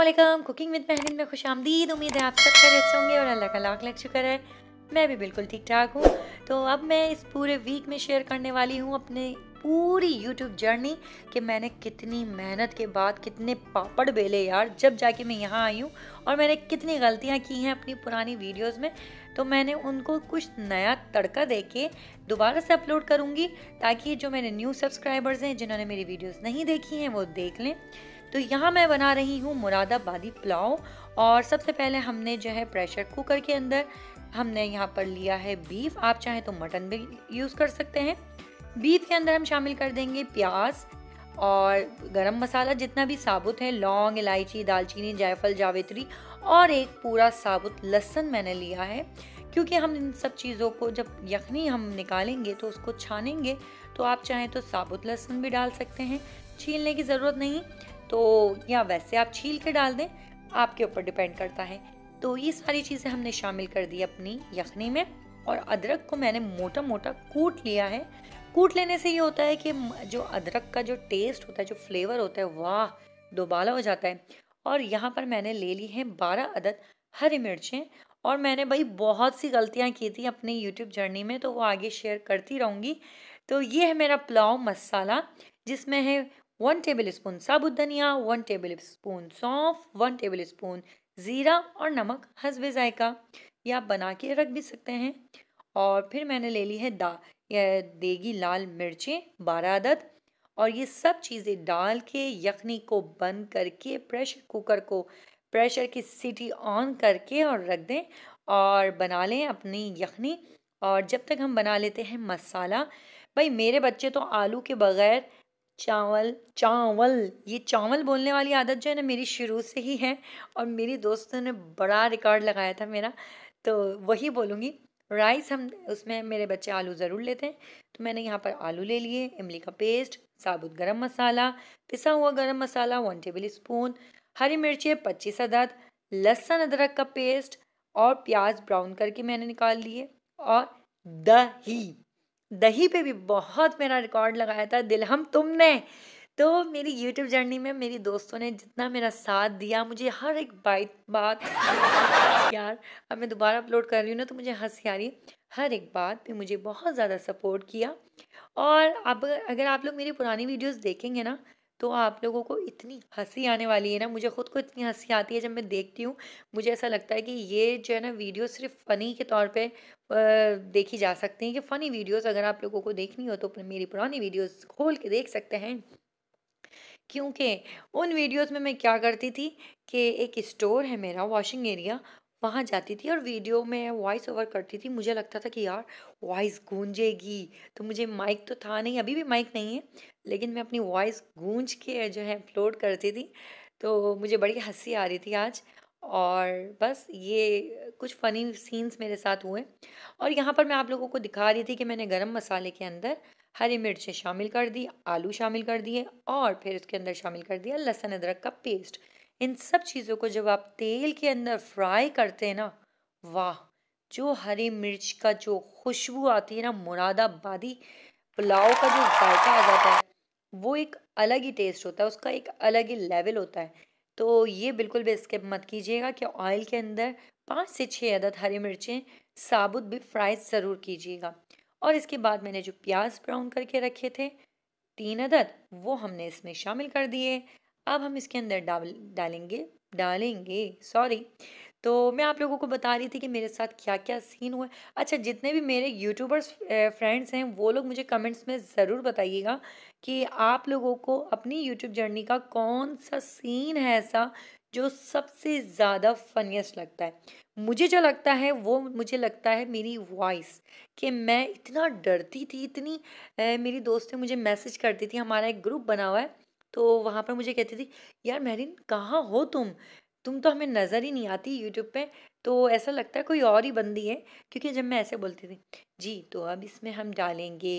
Aslam cooking with महदिन में खुश आमदीद उम्मीद है आप सब खैरियत होंगे और अल्लाह का लाख लग शुक्र है मैं भी बिल्कुल ठीक ठाक हूँ तो अब मैं इस पूरे वीक में शेयर करने वाली हूँ अपने पूरी यूट्यूब जर्नी कि मैंने कितनी मेहनत के बाद कितने पापड़ बेले यार जब जाके मैं यहाँ आई हूँ और मैंने कितनी गलतियाँ की हैं अपनी पुरानी वीडियोस में तो मैंने उनको कुछ नया तड़का दे के दोबारा से अपलोड करूँगी ताकि जो मेरे न्यू सब्सक्राइबर्स हैं जिन्होंने मेरी वीडियोज़ नहीं देखी हैं वो देख लें तो यहाँ मैं बना रही हूँ मुरादाबादी पुलाव और सबसे पहले हमने जो है प्रेशर कुकर के अंदर हमने यहाँ पर लिया है बीफ आप चाहें तो मटन भी यूज़ कर सकते हैं बीफ के अंदर हम शामिल कर देंगे प्याज और गरम मसाला जितना भी साबुत है लौंग इलायची दालचीनी जायफल जावित्री और एक पूरा साबुत लहसन मैंने लिया है क्योंकि हम इन सब चीज़ों को जब यखनी हम निकालेंगे तो उसको छानेंगे तो आप चाहें तो साबुत लहसुन भी डाल सकते हैं छीलने की ज़रूरत नहीं तो या वैसे आप छील के डाल दें आपके ऊपर डिपेंड करता है तो ये सारी चीज़ें हमने शामिल कर दी अपनी यखनी में और अदरक को मैंने मोटा मोटा कूट लिया है कूट लेने से ये होता है कि जो अदरक का जो टेस्ट होता है जो फ्लेवर होता है वाह दोबाला हो जाता है और यहाँ पर मैंने ले ली है बारह अदद हरी मिर्चें और मैंने भाई बहुत सी गलतियाँ की थी अपनी यूट्यूब जर्नी में तो वो आगे शेयर करती रहूँगी तो ये है मेरा पुलाव मसाला जिसमें है वन टेबल स्पून साबुत धनिया वन टेबल स्पून सौंफ वन टेबल स्पून ज़ीरा और नमक हसबे ज़ायका ये आप बना के रख भी सकते हैं और फिर मैंने ले ली है दा देगी लाल मिर्चें बारह आदद और ये सब चीज़ें डाल के यखनी को बंद करके प्रेशर कुकर को प्रेशर की सीटी ऑन करके और रख दें और बना लें अपनी यखनी और जब तक हम बना लेते हैं मसाला भाई मेरे बच्चे तो आलू के बग़ैर चावल चावल ये चावल बोलने वाली आदत जो है ना मेरी शुरू से ही है और मेरी दोस्तों ने बड़ा रिकॉर्ड लगाया था मेरा तो वही बोलूँगी राइस हम उसमें मेरे बच्चे आलू ज़रूर लेते हैं तो मैंने यहाँ पर आलू ले लिए इमली का पेस्ट साबुत गरम मसाला पिसा हुआ गरम मसाला वन टेबल स्पून हरी मिर्ची पच्चीस अदद लहसुन अदरक का पेस्ट और प्याज ब्राउन करके मैंने निकाल लिए और दही दही पे भी बहुत मेरा रिकॉर्ड लगाया था दिल हम तुमने तो मेरी यूट्यूब जर्नी में मेरी दोस्तों ने जितना मेरा साथ दिया मुझे हर एक बात बात यार अब मैं दोबारा अपलोड कर रही हूँ ना तो मुझे हंसी आ रही हर एक बात पे मुझे बहुत ज़्यादा सपोर्ट किया और अब अगर आप लोग मेरी पुरानी वीडियोस देखेंगे ना तो आप लोगों को इतनी हंसी आने वाली है ना मुझे खुद को इतनी हंसी आती है जब मैं देखती हूँ मुझे ऐसा लगता है कि ये जो है ना वीडियो सिर्फ फ़नी के तौर पे देखी जा सकती हैं कि फ़नी वीडियोस अगर आप लोगों को देखनी हो तो मेरी पुरानी वीडियोस खोल के देख सकते हैं क्योंकि उन वीडियोज़ में मैं क्या करती थी कि एक स्टोर है मेरा वॉशिंग एरिया वहाँ जाती थी और वीडियो में वॉइस ओवर करती थी मुझे लगता था कि यार वॉइस गूंजेगी तो मुझे माइक तो था नहीं अभी भी माइक नहीं है लेकिन मैं अपनी वॉइस गूंज के जो है अपलोड करती थी तो मुझे बड़ी हंसी आ रही थी आज और बस ये कुछ फ़नी सीन्स मेरे साथ हुए और यहाँ पर मैं आप लोगों को दिखा रही थी कि मैंने गर्म मसाले के अंदर हरी मिर्चें शामिल कर दी आलू शामिल कर दिए और फिर उसके अंदर शामिल कर दिया लहसुन अदरक का पेस्ट इन सब चीज़ों को जब आप तेल के अंदर फ्राई करते हैं ना वाह जो हरी मिर्च का जो खुशबू आती है ना मुरादाबादी पुलाव का जो जायका आ जाता है वो एक अलग ही टेस्ट होता है उसका एक अलग ही लेवल होता है तो ये बिल्कुल भी स्किप मत कीजिएगा कि ऑयल के अंदर पाँच से छः अदद हरी मिर्चें साबुत भी फ्राई ज़रूर कीजिएगा और इसके बाद मैंने जो प्याज ब्राउन करके रखे थे तीन अदद वो हमने इसमें शामिल कर दिए अब हम इसके अंदर डाल डालेंगे डालेंगे सॉरी तो मैं आप लोगों को बता रही थी कि मेरे साथ क्या क्या सीन हुआ अच्छा जितने भी मेरे यूट्यूबर्स फ्रेंड्स हैं वो लोग मुझे कमेंट्स में ज़रूर बताइएगा कि आप लोगों को अपनी यूट्यूब जर्नी का कौन सा सीन है ऐसा जो सबसे ज़्यादा फनीस्ट लगता है मुझे जो लगता है वो मुझे लगता है मेरी वॉइस कि मैं इतना डरती थी इतनी ए, मेरी दोस्तें मुझे मैसेज करती थी हमारा एक ग्रुप बना हुआ है तो वहाँ पर मुझे कहती थी यार मेहरीन कहाँ हो तुम तुम तो हमें नज़र ही नहीं आती यूट्यूब पे तो ऐसा लगता है कोई और ही बंदी है क्योंकि जब मैं ऐसे बोलती थी जी तो अब इसमें हम डालेंगे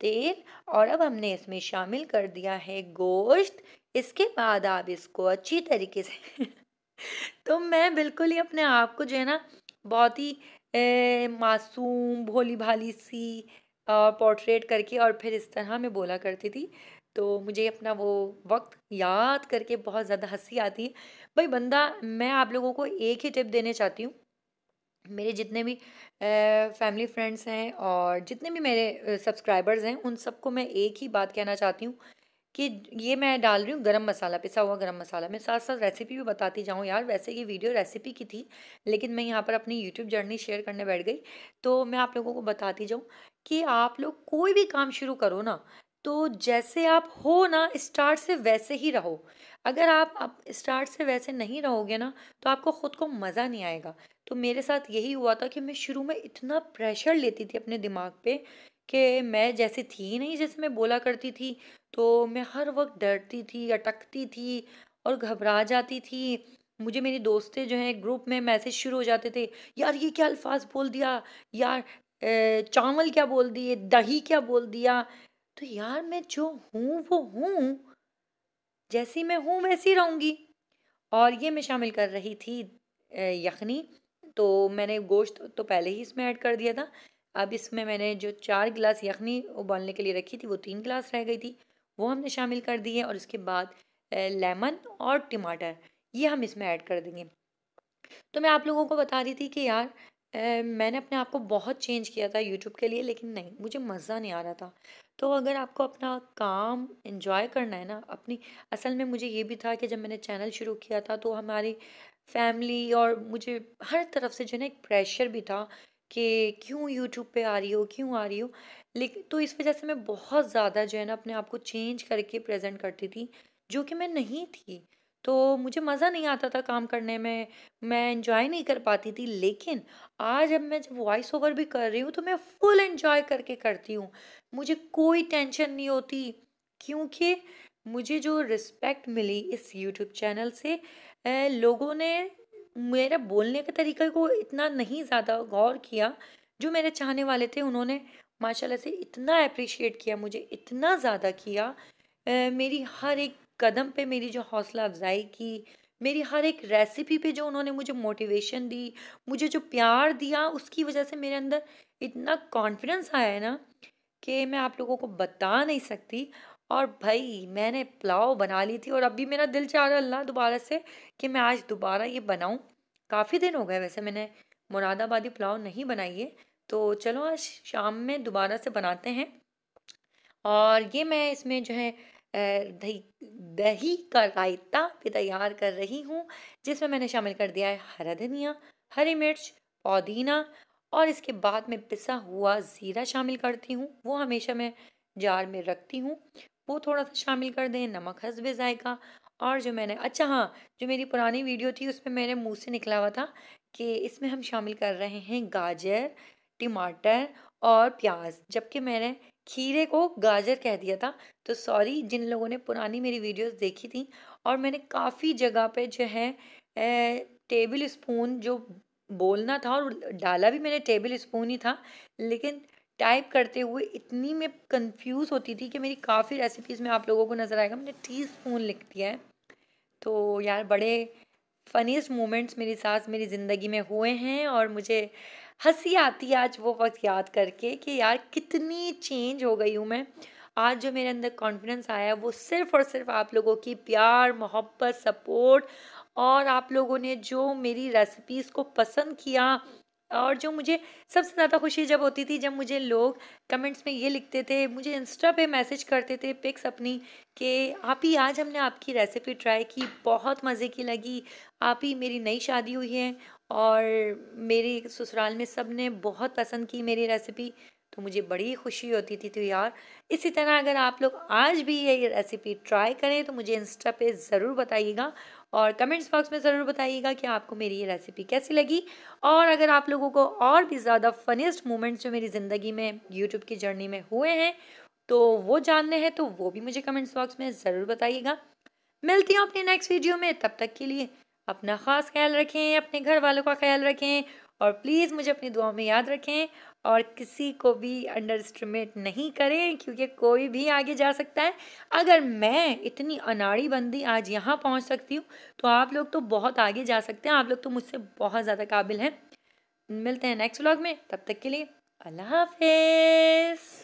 तेल और अब हमने इसमें शामिल कर दिया है गोश्त इसके बाद आप इसको अच्छी तरीके से तो मैं बिल्कुल ही अपने आप को जो है ना बहुत ही ए, मासूम भोली भाली सी पोर्ट्रेट करके और फिर इस तरह मैं बोला करती थी तो मुझे अपना वो वक्त याद करके बहुत ज़्यादा हंसी आती है भाई बंदा मैं आप लोगों को एक ही टिप देने चाहती हूँ मेरे जितने भी फैमिली फ्रेंड्स हैं और जितने भी मेरे सब्सक्राइबर्स हैं उन सबको मैं एक ही बात कहना चाहती हूँ कि ये मैं डाल रही हूँ गरम मसाला पिसा हुआ गरम मसाला मैं साथ साथ रेसिपी भी बताती जाऊँ यार वैसे ये वीडियो रेसिपी की थी लेकिन मैं यहाँ पर अपनी यूट्यूब जर्नी शेयर करने बैठ गई तो मैं आप लोगों को बताती जाऊँ कि आप लोग कोई भी काम शुरू करो ना तो जैसे आप हो ना स्टार्ट से वैसे ही रहो अगर आप आप स्टार्ट से वैसे नहीं रहोगे ना तो आपको ख़ुद को मज़ा नहीं आएगा तो मेरे साथ यही हुआ था कि मैं शुरू में इतना प्रेशर लेती थी अपने दिमाग पे कि मैं जैसे थी नहीं जैसे मैं बोला करती थी तो मैं हर वक्त डरती थी अटकती थी और घबरा जाती थी मुझे मेरी दोस्तें जो हैं ग्रुप में मैसेज शुरू हो जाते थे यार ये क्या अल्फाज बोल दिया यार चावल क्या बोल दिए दही क्या बोल दिया तो यार मैं जो हूँ वो हूँ जैसी मैं हूँ वैसी रहूँगी और ये मैं शामिल कर रही थी यखनी तो मैंने गोश्त तो पहले ही इसमें ऐड कर दिया था अब इसमें मैंने जो चार गिलास यखनी उबालने के लिए रखी थी वो तीन गिलास रह गई थी वो हमने शामिल कर दिए और इसके बाद लेमन और टमाटर ये हम इसमें ऐड कर देंगे तो मैं आप लोगों को बता रही थी कि यार मैंने अपने आप को बहुत चेंज किया था यूट्यूब के लिए लेकिन नहीं मुझे मज़ा नहीं आ रहा था तो अगर आपको अपना काम इन्जॉय करना है ना अपनी असल में मुझे ये भी था कि जब मैंने चैनल शुरू किया था तो हमारी फैमिली और मुझे हर तरफ से जो है ना एक प्रेशर भी था कि क्यों यूट्यूब पे आ रही हो क्यों आ रही हो लेकिन तो इस वजह से मैं बहुत ज़्यादा जो है ना अपने आप को चेंज करके प्रेजेंट करती थी जो कि मैं नहीं थी तो मुझे मज़ा नहीं आता था काम करने में मैं इन्जॉय नहीं कर पाती थी लेकिन आज अब मैं जब वॉइस ओवर भी कर रही हूँ तो मैं फुल इन्जॉय करके करती हूँ मुझे कोई टेंशन नहीं होती क्योंकि मुझे जो रिस्पेक्ट मिली इस यूट्यूब चैनल से लोगों ने मेरा बोलने के तरीके को इतना नहीं ज़्यादा गौर किया जो मेरे चाहने वाले थे उन्होंने माशाल्लाह से इतना अप्रिशिएट किया मुझे इतना ज़्यादा किया मेरी हर एक कदम पे मेरी जो हौसला अफजाई की मेरी हर एक रेसिपी पे जो उन्होंने मुझे मोटिवेशन दी मुझे जो प्यार दिया उसकी वजह से मेरे अंदर इतना कॉन्फिडेंस आया है ना कि मैं आप लोगों को बता नहीं सकती और भाई मैंने पुलाव बना ली थी और अभी मेरा दिल चाह रहा अल्लाह दोबारा से कि मैं आज दोबारा ये बनाऊँ काफ़ी दिन हो गए वैसे मैंने मुरादाबादी पुलाव नहीं बनाई है तो चलो आज शाम में दोबारा से बनाते हैं और ये मैं इसमें जो है दही दही का रायता भी तैयार कर रही हूँ जिसमें मैंने शामिल कर दिया है हरा धनिया हरी मिर्च पुदीना और इसके बाद में पिसा हुआ ज़ीरा शामिल करती हूँ वो हमेशा मैं जार में रखती हूँ वो थोड़ा सा शामिल कर दें नमक हसब जायका और जो मैंने अच्छा हाँ जो मेरी पुरानी वीडियो थी उसमें मेरे मुँह से निकला हुआ था कि इसमें हम शामिल कर रहे हैं गाजर टमाटर और प्याज जबकि मैंने खीरे को गाजर कह दिया था तो सॉरी जिन लोगों ने पुरानी मेरी वीडियोस देखी थी और मैंने काफ़ी जगह पे जो है टेबल स्पून जो बोलना था और डाला भी मैंने टेबल स्पून ही था लेकिन टाइप करते हुए इतनी मैं कंफ्यूज होती थी कि मेरी काफ़ी रेसिपीज़ में आप लोगों को नज़र आएगा मैंने टी स्पून लिख दिया है तो यार बड़े फनीस्ट मोमेंट्स मेरे साथ मेरी ज़िंदगी में हुए हैं और मुझे हंसी आती है आज वो वक्त याद करके कि यार कितनी चेंज हो गई हूँ मैं आज जो मेरे अंदर कॉन्फिडेंस आया है वो सिर्फ़ और सिर्फ आप लोगों की प्यार मोहब्बत सपोर्ट और आप लोगों ने जो मेरी रेसिपीज़ को पसंद किया और जो मुझे सबसे ज़्यादा खुशी जब होती थी जब मुझे लोग कमेंट्स में ये लिखते थे मुझे इंस्टा पे मैसेज करते थे पिक्स अपनी कि आप ही आज हमने आपकी रेसिपी ट्राई की बहुत मज़े की लगी आप ही मेरी नई शादी हुई है और मेरी ससुराल में सब ने बहुत पसंद की मेरी रेसिपी तो मुझे बड़ी खुशी होती थी तो यार इसी तरह अगर आप लोग आज भी ये रेसिपी ट्राई करें तो मुझे इंस्टा पे ज़रूर बताइएगा और कमेंट्स बॉक्स में ज़रूर बताइएगा कि आपको मेरी ये रेसिपी कैसी लगी और अगर आप लोगों को और भी ज़्यादा फनीस्ट मोमेंट्स जो मेरी ज़िंदगी में यूट्यूब की जर्नी में हुए हैं तो वो जानने हैं तो वो भी मुझे कमेंट्स बॉक्स में ज़रूर बताइएगा मिलती हूँ अपने नेक्स्ट वीडियो में तब तक के लिए अपना ख़ास ख्याल रखें अपने घर वालों का ख्याल रखें और प्लीज़ मुझे अपनी दुआओं में याद रखें और किसी को भी अंडर एस्टिमेट नहीं करें क्योंकि कोई भी आगे जा सकता है अगर मैं इतनी अनाड़ी बंदी आज यहाँ पहुँच सकती हूँ तो आप लोग तो बहुत आगे जा सकते हैं आप लोग तो मुझसे बहुत ज़्यादा काबिल हैं मिलते हैं नेक्स्ट व्लॉग में तब तक के लिए अल्लाह हाफिज़